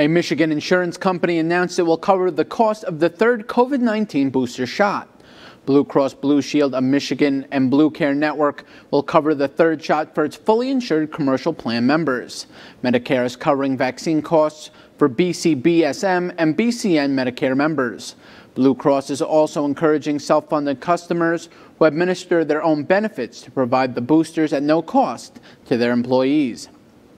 A Michigan insurance company announced it will cover the cost of the third COVID 19 booster shot. Blue Cross Blue Shield of Michigan and Blue Care Network will cover the third shot for its fully insured commercial plan members. Medicare is covering vaccine costs for BCBSM and BCN Medicare members. Blue Cross is also encouraging self funded customers who administer their own benefits to provide the boosters at no cost to their employees.